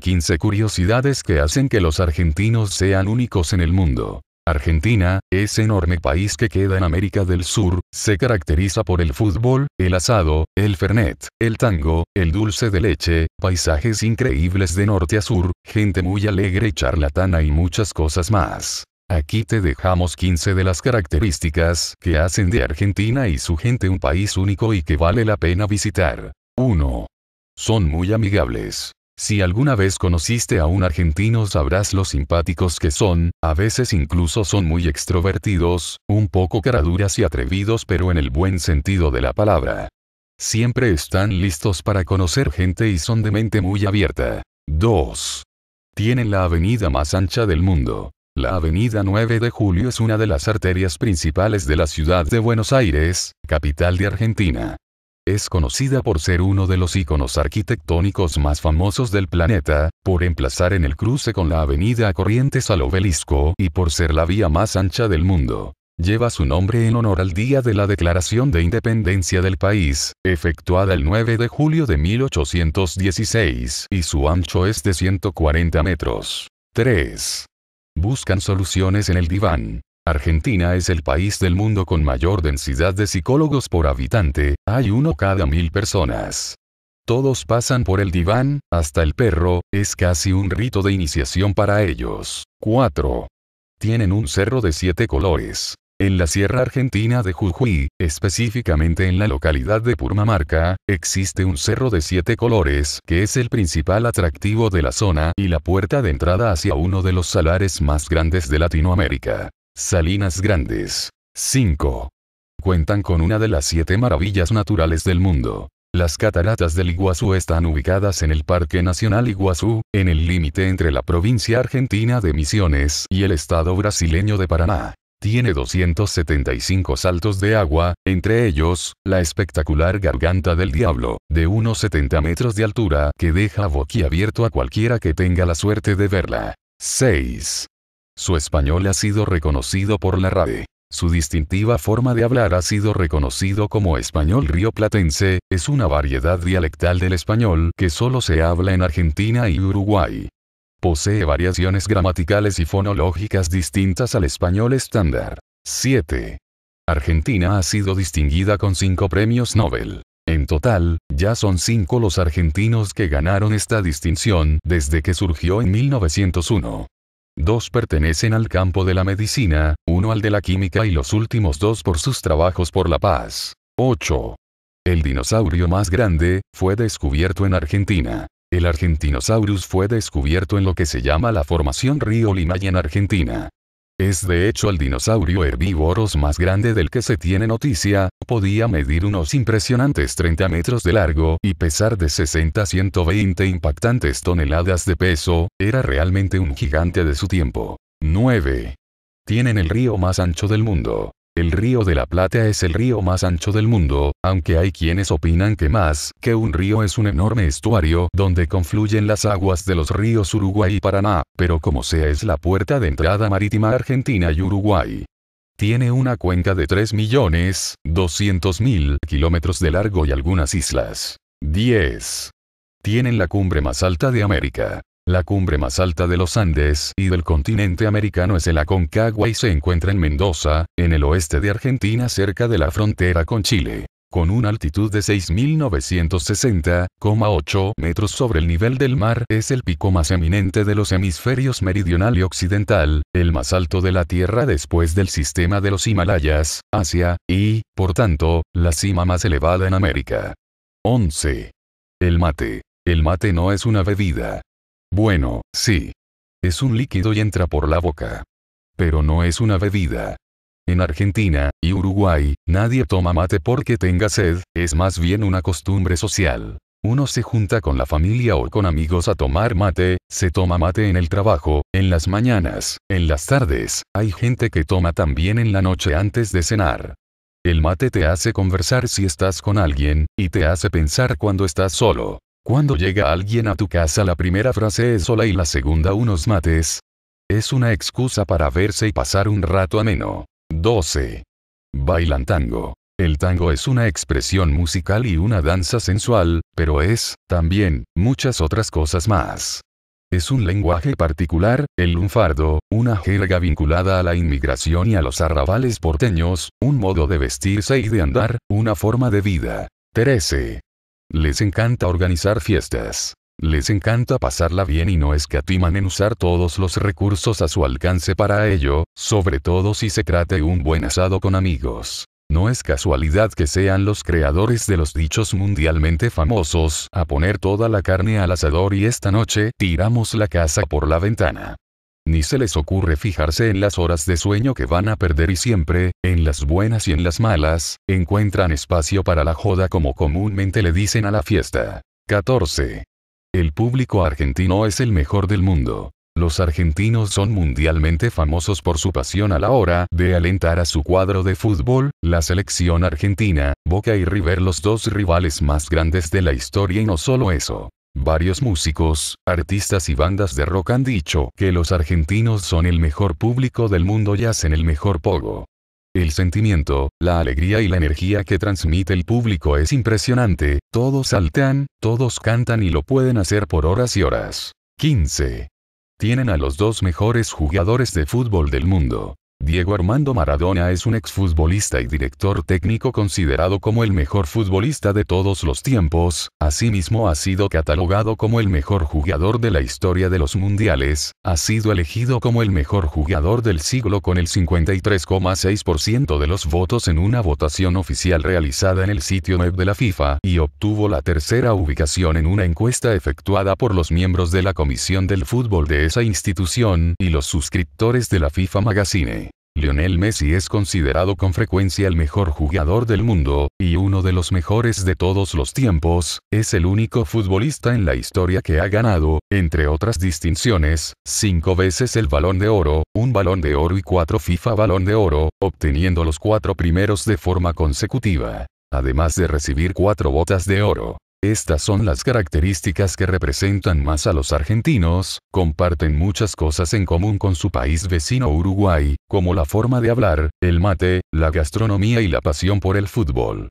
15 curiosidades que hacen que los argentinos sean únicos en el mundo. Argentina, ese enorme país que queda en América del Sur, se caracteriza por el fútbol, el asado, el fernet, el tango, el dulce de leche, paisajes increíbles de norte a sur, gente muy alegre y charlatana y muchas cosas más. Aquí te dejamos 15 de las características que hacen de Argentina y su gente un país único y que vale la pena visitar. 1. Son muy amigables. Si alguna vez conociste a un argentino sabrás lo simpáticos que son, a veces incluso son muy extrovertidos, un poco caraduras y atrevidos pero en el buen sentido de la palabra. Siempre están listos para conocer gente y son de mente muy abierta. 2. Tienen la avenida más ancha del mundo. La avenida 9 de Julio es una de las arterias principales de la ciudad de Buenos Aires, capital de Argentina. Es conocida por ser uno de los iconos arquitectónicos más famosos del planeta, por emplazar en el cruce con la avenida Corrientes al obelisco y por ser la vía más ancha del mundo lleva su nombre en honor al día de la Declaración de Independencia del país, efectuada el 9 de julio de 1816, y su ancho es de 140 metros. 3. Buscan soluciones en el diván. Argentina es el país del mundo con mayor densidad de psicólogos por habitante, hay uno cada mil personas. Todos pasan por el diván, hasta el perro, es casi un rito de iniciación para ellos. 4. Tienen un cerro de siete colores. En la Sierra Argentina de Jujuy, específicamente en la localidad de Purmamarca, existe un cerro de siete colores que es el principal atractivo de la zona y la puerta de entrada hacia uno de los salares más grandes de Latinoamérica. Salinas Grandes. 5. Cuentan con una de las siete maravillas naturales del mundo. Las cataratas del Iguazú están ubicadas en el Parque Nacional Iguazú, en el límite entre la provincia argentina de Misiones y el estado brasileño de Paraná. Tiene 275 saltos de agua, entre ellos, la espectacular Garganta del Diablo, de unos 70 metros de altura que deja boquiabierto a cualquiera que tenga la suerte de verla. 6. Su español ha sido reconocido por la RAE. Su distintiva forma de hablar ha sido reconocido como español rioplatense, es una variedad dialectal del español que solo se habla en Argentina y Uruguay. Posee variaciones gramaticales y fonológicas distintas al español estándar. 7. Argentina ha sido distinguida con cinco premios Nobel. En total, ya son cinco los argentinos que ganaron esta distinción desde que surgió en 1901. Dos pertenecen al campo de la medicina, uno al de la química y los últimos dos por sus trabajos por la paz. 8. El dinosaurio más grande, fue descubierto en Argentina. El Argentinosaurus fue descubierto en lo que se llama la Formación Río Limay en Argentina. Es de hecho el dinosaurio herbívoros más grande del que se tiene noticia, podía medir unos impresionantes 30 metros de largo y pesar de 60-120 impactantes toneladas de peso, era realmente un gigante de su tiempo. 9. Tienen el río más ancho del mundo. El río de la Plata es el río más ancho del mundo, aunque hay quienes opinan que más que un río es un enorme estuario donde confluyen las aguas de los ríos Uruguay y Paraná, pero como sea es la puerta de entrada marítima argentina y Uruguay tiene una cuenca de 3.200.000 kilómetros de largo y algunas islas. 10. Tienen la cumbre más alta de América. La cumbre más alta de los Andes y del continente americano es el Aconcagua y se encuentra en Mendoza, en el oeste de Argentina cerca de la frontera con Chile. Con una altitud de 6.960,8 metros sobre el nivel del mar, es el pico más eminente de los hemisferios meridional y occidental, el más alto de la Tierra después del sistema de los Himalayas, Asia, y, por tanto, la cima más elevada en América. 11. El mate. El mate no es una bebida. Bueno, sí. Es un líquido y entra por la boca. Pero no es una bebida. En Argentina y Uruguay, nadie toma mate porque tenga sed, es más bien una costumbre social. Uno se junta con la familia o con amigos a tomar mate, se toma mate en el trabajo, en las mañanas, en las tardes, hay gente que toma también en la noche antes de cenar. El mate te hace conversar si estás con alguien, y te hace pensar cuando estás solo. Cuando llega alguien a tu casa la primera frase es hola y la segunda unos mates. Es una excusa para verse y pasar un rato ameno. 12. Bailan tango. El tango es una expresión musical y una danza sensual, pero es, también, muchas otras cosas más. Es un lenguaje particular, el lunfardo, una jerga vinculada a la inmigración y a los arrabales porteños, un modo de vestirse y de andar, una forma de vida. 13. Les encanta organizar fiestas. Les encanta pasarla bien y no escatiman en usar todos los recursos a su alcance para ello, sobre todo si se trate un buen asado con amigos. No es casualidad que sean los creadores de los dichos mundialmente famosos a poner toda la carne al asador y esta noche tiramos la casa por la ventana ni se les ocurre fijarse en las horas de sueño que van a perder y siempre, en las buenas y en las malas, encuentran espacio para la joda como comúnmente le dicen a la fiesta. 14. El público argentino es el mejor del mundo. Los argentinos son mundialmente famosos por su pasión a la hora de alentar a su cuadro de fútbol, la selección argentina, Boca y River los dos rivales más grandes de la historia y no solo eso. Varios músicos, artistas y bandas de rock han dicho que los argentinos son el mejor público del mundo y hacen el mejor pogo. El sentimiento, la alegría y la energía que transmite el público es impresionante, todos saltean, todos cantan y lo pueden hacer por horas y horas. 15. Tienen a los dos mejores jugadores de fútbol del mundo. Diego Armando Maradona es un exfutbolista y director técnico considerado como el mejor futbolista de todos los tiempos, asimismo ha sido catalogado como el mejor jugador de la historia de los mundiales, ha sido elegido como el mejor jugador del siglo con el 53,6% de los votos en una votación oficial realizada en el sitio web de la FIFA y obtuvo la tercera ubicación en una encuesta efectuada por los miembros de la Comisión del Fútbol de esa institución y los suscriptores de la FIFA Magazine. Lionel Messi es considerado con frecuencia el mejor jugador del mundo, y uno de los mejores de todos los tiempos, es el único futbolista en la historia que ha ganado, entre otras distinciones, cinco veces el balón de oro, un balón de oro y cuatro FIFA balón de oro, obteniendo los cuatro primeros de forma consecutiva además de recibir cuatro botas de oro. Estas son las características que representan más a los argentinos, comparten muchas cosas en común con su país vecino Uruguay, como la forma de hablar, el mate, la gastronomía y la pasión por el fútbol.